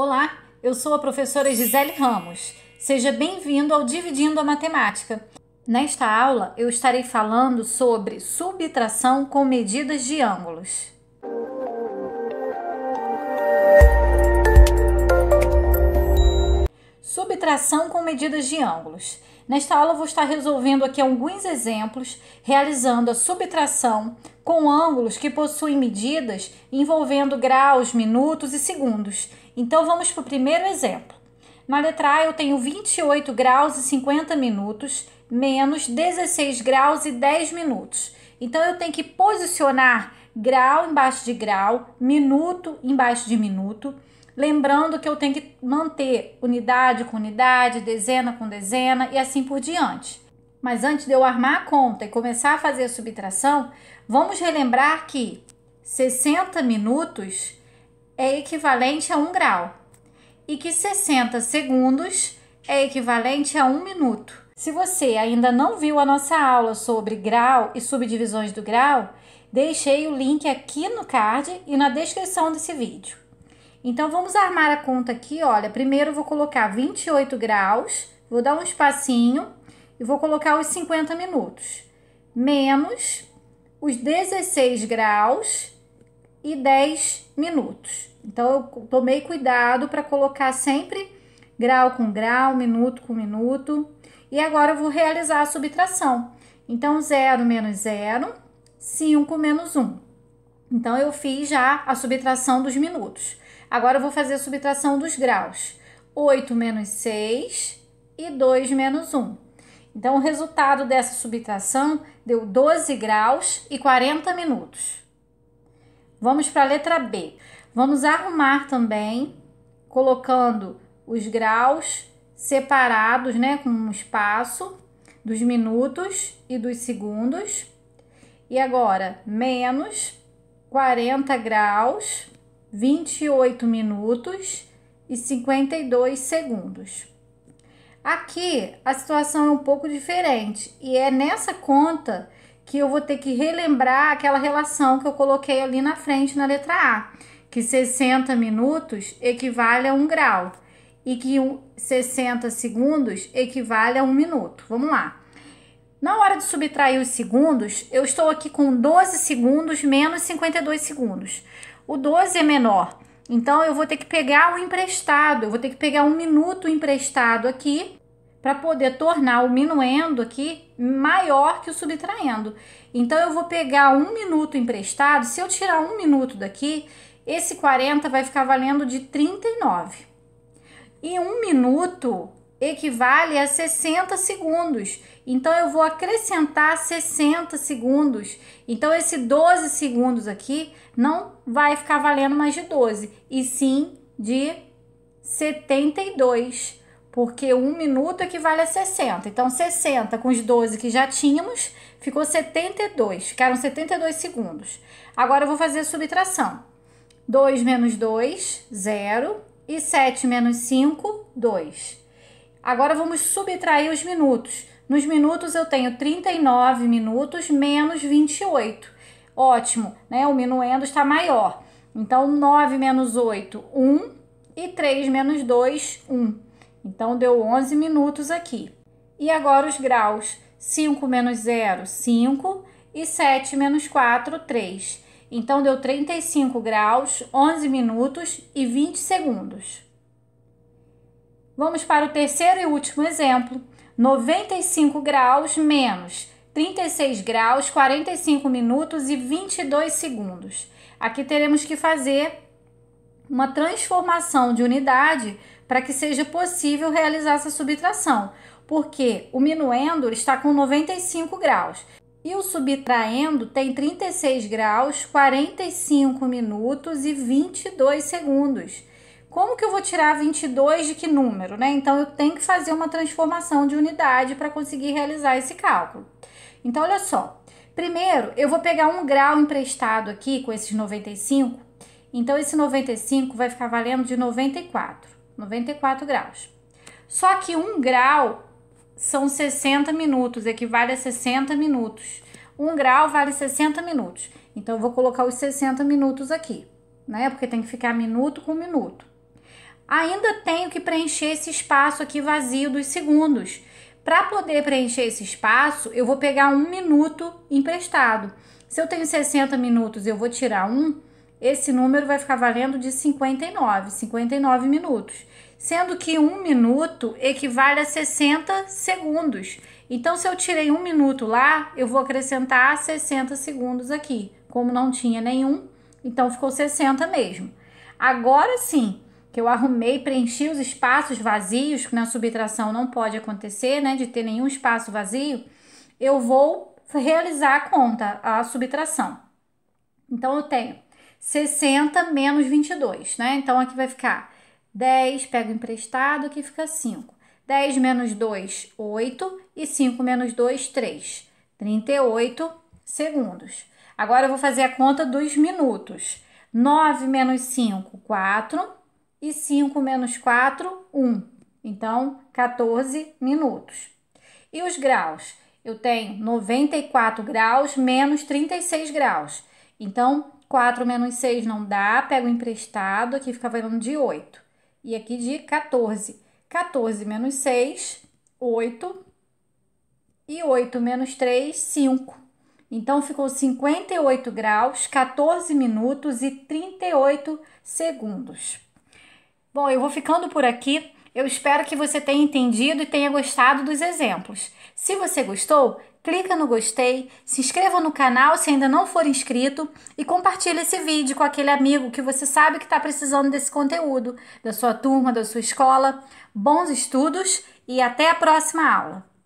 Olá, eu sou a professora Gisele Ramos. Seja bem-vindo ao Dividindo a Matemática. Nesta aula, eu estarei falando sobre subtração com medidas de ângulos. Subtração com medidas de ângulos. Nesta aula, vou estar resolvendo aqui alguns exemplos, realizando a subtração com ângulos que possuem medidas envolvendo graus, minutos e segundos. Então vamos para o primeiro exemplo. Na letra A eu tenho 28 graus e 50 minutos menos 16 graus e 10 minutos. Então eu tenho que posicionar grau embaixo de grau, minuto embaixo de minuto. Lembrando que eu tenho que manter unidade com unidade, dezena com dezena e assim por diante. Mas antes de eu armar a conta e começar a fazer a subtração, vamos relembrar que 60 minutos é equivalente a 1 grau e que 60 segundos é equivalente a 1 minuto. Se você ainda não viu a nossa aula sobre grau e subdivisões do grau, deixei o link aqui no card e na descrição desse vídeo. Então vamos armar a conta aqui, olha, primeiro vou colocar 28 graus, vou dar um espacinho e vou colocar os 50 minutos, menos os 16 graus e 10 minutos. Então, eu tomei cuidado para colocar sempre grau com grau, minuto com minuto. E agora eu vou realizar a subtração. Então, 0 menos 0, 5 menos 1. Então, eu fiz já a subtração dos minutos. Agora, eu vou fazer a subtração dos graus. 8 menos 6 e 2 menos 1. Então, o resultado dessa subtração deu 12 graus e 40 minutos. Vamos para a letra B. Vamos arrumar também, colocando os graus separados, né, com um espaço dos minutos e dos segundos. E agora, menos 40 graus, 28 minutos e 52 segundos. Aqui a situação é um pouco diferente e é nessa conta que eu vou ter que relembrar aquela relação que eu coloquei ali na frente na letra A, que 60 minutos equivale a um grau e que 60 segundos equivale a um minuto. Vamos lá. Na hora de subtrair os segundos, eu estou aqui com 12 segundos menos 52 segundos. O 12 é menor, então eu vou ter que pegar o emprestado, eu vou ter que pegar um minuto emprestado aqui para poder tornar o minuendo aqui maior que o subtraendo. Então, eu vou pegar um minuto emprestado. Se eu tirar um minuto daqui, esse 40 vai ficar valendo de 39. E um minuto equivale a 60 segundos. Então, eu vou acrescentar 60 segundos. Então, esse 12 segundos aqui não vai ficar valendo mais de 12, e sim de 72 porque um minuto equivale a 60. Então, 60 com os 12 que já tínhamos, ficou 72, ficaram 72 segundos. Agora eu vou fazer a subtração. 2 menos 2, 0. E 7 menos 5, 2. Agora vamos subtrair os minutos. Nos minutos eu tenho 39 minutos menos 28. Ótimo, né? O minuendo está maior. Então, 9 menos 8, 1. E 3 menos 2, 1. Então deu 11 minutos aqui. E agora os graus: 5 menos 0, 5 e 7 menos 4, 3. Então deu 35 graus, 11 minutos e 20 segundos. Vamos para o terceiro e último exemplo: 95 graus menos 36 graus, 45 minutos e 22 segundos. Aqui teremos que fazer uma transformação de unidade para que seja possível realizar essa subtração, porque o minuendo está com 95 graus e o subtraendo tem 36 graus, 45 minutos e 22 segundos. Como que eu vou tirar 22 de que número, né? Então eu tenho que fazer uma transformação de unidade para conseguir realizar esse cálculo. Então olha só, primeiro eu vou pegar um grau emprestado aqui com esses 95. Então esse 95 vai ficar valendo de 94. 94 graus. Só que um grau são 60 minutos, equivale a 60 minutos. Um grau vale 60 minutos. Então, eu vou colocar os 60 minutos aqui, né? Porque tem que ficar minuto com minuto. Ainda tenho que preencher esse espaço aqui vazio dos segundos. Para poder preencher esse espaço, eu vou pegar um minuto emprestado. Se eu tenho 60 minutos, eu vou tirar um esse número vai ficar valendo de 59, 59 minutos, sendo que um minuto equivale a 60 segundos. Então, se eu tirei um minuto lá, eu vou acrescentar 60 segundos aqui. Como não tinha nenhum, então ficou 60 mesmo. Agora sim, que eu arrumei, preenchi os espaços vazios, que na subtração não pode acontecer, né, de ter nenhum espaço vazio, eu vou realizar a conta, a subtração. Então, eu tenho 60 menos 22, né? Então aqui vai ficar 10, pego emprestado, que fica 5. 10 menos 2, 8. E 5 menos 2, 3. 38 segundos. Agora eu vou fazer a conta dos minutos. 9 menos 5, 4. E 5 menos 4, 1. Então, 14 minutos. E os graus? Eu tenho 94 graus menos 36 graus. Então, 4 menos 6 não dá, pego emprestado, aqui fica valendo de 8. E aqui de 14. 14 menos 6, 8. E 8 menos 3, 5. Então ficou 58 graus, 14 minutos e 38 segundos. Bom, eu vou ficando por aqui. Eu espero que você tenha entendido e tenha gostado dos exemplos. Se você gostou, clica no gostei, se inscreva no canal se ainda não for inscrito e compartilhe esse vídeo com aquele amigo que você sabe que está precisando desse conteúdo, da sua turma, da sua escola. Bons estudos e até a próxima aula!